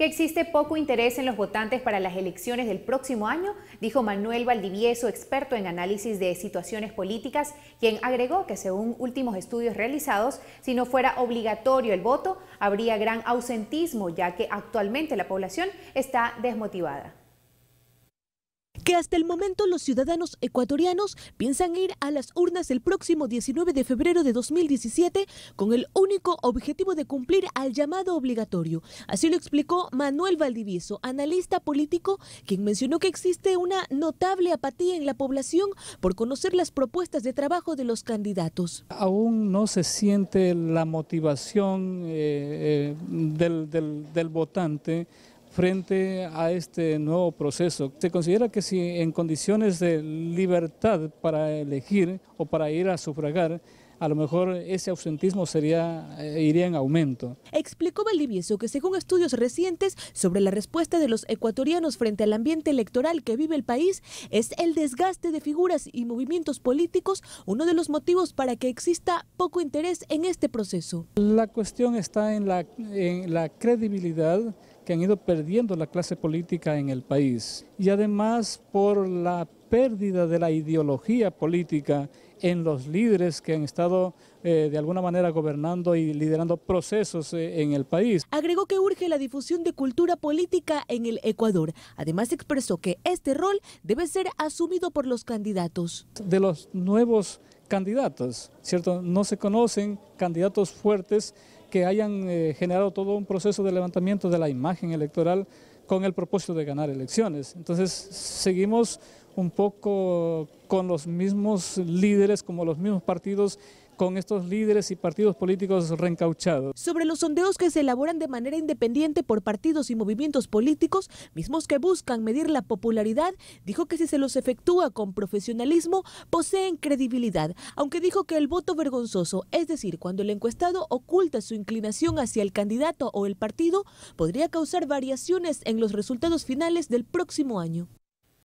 que existe poco interés en los votantes para las elecciones del próximo año, dijo Manuel Valdivieso, experto en análisis de situaciones políticas, quien agregó que según últimos estudios realizados, si no fuera obligatorio el voto, habría gran ausentismo, ya que actualmente la población está desmotivada que hasta el momento los ciudadanos ecuatorianos piensan ir a las urnas el próximo 19 de febrero de 2017 con el único objetivo de cumplir al llamado obligatorio. Así lo explicó Manuel Valdivieso, analista político, quien mencionó que existe una notable apatía en la población por conocer las propuestas de trabajo de los candidatos. Aún no se siente la motivación eh, eh, del votante frente a este nuevo proceso. Se considera que si en condiciones de libertad para elegir o para ir a sufragar, a lo mejor ese ausentismo sería, eh, iría en aumento. Explicó Valdivieso que según estudios recientes sobre la respuesta de los ecuatorianos frente al ambiente electoral que vive el país, es el desgaste de figuras y movimientos políticos uno de los motivos para que exista poco interés en este proceso. La cuestión está en la, en la credibilidad que han ido perdiendo la clase política en el país y además por la pérdida de la ideología política en los líderes que han estado eh, de alguna manera gobernando y liderando procesos eh, en el país. Agregó que urge la difusión de cultura política en el Ecuador. Además expresó que este rol debe ser asumido por los candidatos. De los nuevos candidatos, ¿cierto? No se conocen candidatos fuertes que hayan eh, generado todo un proceso de levantamiento de la imagen electoral con el propósito de ganar elecciones. Entonces, seguimos un poco con los mismos líderes, como los mismos partidos con estos líderes y partidos políticos reencauchados. Sobre los sondeos que se elaboran de manera independiente por partidos y movimientos políticos, mismos que buscan medir la popularidad, dijo que si se los efectúa con profesionalismo, poseen credibilidad, aunque dijo que el voto vergonzoso, es decir, cuando el encuestado oculta su inclinación hacia el candidato o el partido, podría causar variaciones en los resultados finales del próximo año.